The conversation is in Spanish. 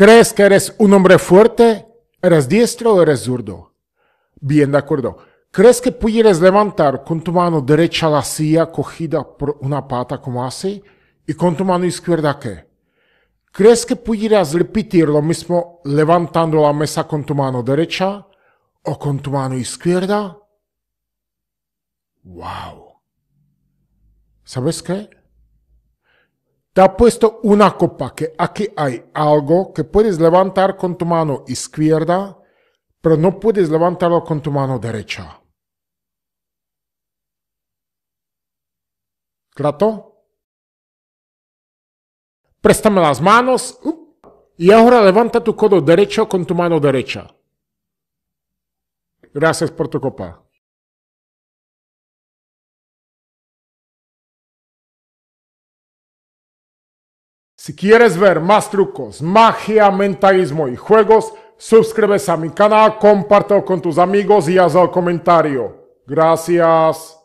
¿Crees que eres un hombre fuerte? ¿Eres diestro o eres zurdo? Bien, de acuerdo. ¿Crees que pudieras levantar con tu mano derecha la silla cogida por una pata como así? ¿Y con tu mano izquierda qué? ¿Crees que pudieras repetir lo mismo levantando la mesa con tu mano derecha o con tu mano izquierda? ¡Wow! ¿Sabes qué? Te ha puesto una copa que aquí hay algo que puedes levantar con tu mano izquierda, pero no puedes levantarlo con tu mano derecha. ¿Claro? Préstame las manos uh, y ahora levanta tu codo derecho con tu mano derecha. Gracias por tu copa. Si quieres ver más trucos, magia, mentalismo y juegos, suscríbete a mi canal, compártelo con tus amigos y haz el comentario. Gracias.